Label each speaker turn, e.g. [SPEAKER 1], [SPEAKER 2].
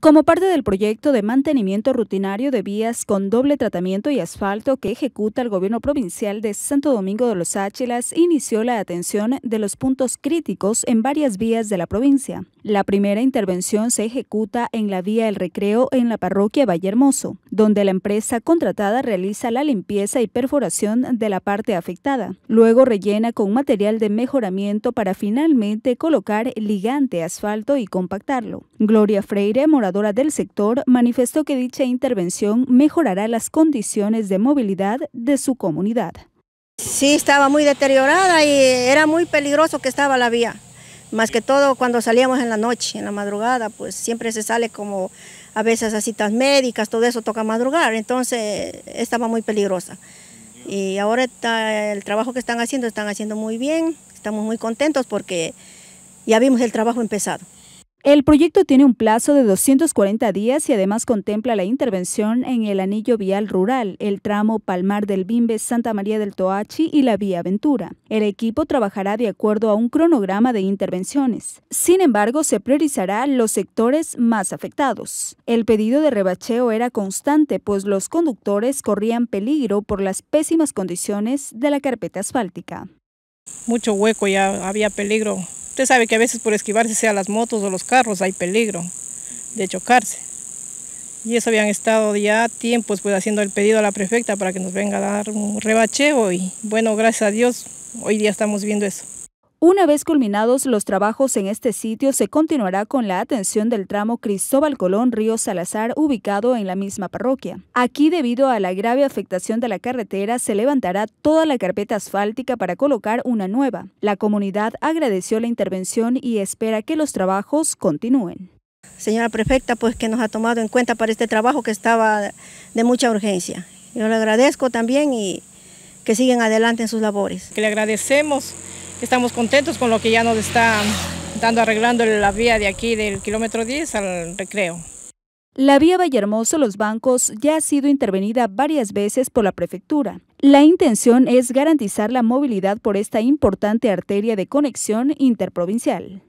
[SPEAKER 1] Como parte del proyecto de mantenimiento rutinario de vías con doble tratamiento y asfalto que ejecuta el gobierno provincial de Santo Domingo de los Áchilas, inició la atención de los puntos críticos en varias vías de la provincia. La primera intervención se ejecuta en la vía El Recreo en la parroquia Valle Hermoso, donde la empresa contratada realiza la limpieza y perforación de la parte afectada. Luego rellena con material de mejoramiento para finalmente colocar ligante, asfalto y compactarlo. Gloria Freire, del sector manifestó que dicha intervención mejorará las condiciones de
[SPEAKER 2] movilidad de su comunidad. Sí, estaba muy deteriorada y era muy peligroso que estaba la vía. Más que todo cuando salíamos en la noche, en la madrugada, pues siempre se sale como a veces a citas médicas, todo eso toca madrugar, entonces estaba muy peligrosa. Y ahora está, el trabajo que están haciendo, están haciendo muy bien, estamos muy contentos porque ya vimos el trabajo empezado. El proyecto tiene un plazo de
[SPEAKER 1] 240 días y además contempla la intervención en el anillo vial rural, el tramo Palmar del Bimbe, Santa María del Toachi y la Vía Ventura. El equipo trabajará de acuerdo a un cronograma de intervenciones. Sin embargo, se priorizará los sectores más afectados. El pedido de rebacheo era constante, pues los conductores corrían peligro por las pésimas condiciones de la carpeta asfáltica.
[SPEAKER 3] Mucho hueco, ya había peligro Usted sabe que a veces por esquivarse sea las motos o los carros hay peligro de chocarse. Y eso habían estado ya tiempos pues haciendo el pedido a la prefecta para que nos venga a dar un rebacheo y bueno, gracias a Dios, hoy día estamos viendo eso.
[SPEAKER 1] Una vez culminados los trabajos en este sitio, se continuará con la atención del tramo Cristóbal Colón Río Salazar, ubicado en la misma parroquia. Aquí, debido a la grave afectación de la carretera, se levantará toda la carpeta asfáltica para colocar una nueva. La comunidad
[SPEAKER 2] agradeció la intervención y espera que los trabajos continúen. Señora prefecta, pues que nos ha tomado en cuenta para este trabajo que estaba de mucha urgencia. Yo le agradezco
[SPEAKER 3] también y que sigan adelante en sus labores. Que le agradecemos Estamos contentos con lo que ya nos está dando arreglando la vía de aquí del kilómetro 10 al recreo.
[SPEAKER 1] La vía vallermoso Los Bancos ya ha sido intervenida varias veces por la prefectura. La intención es garantizar la movilidad por esta importante arteria de conexión interprovincial.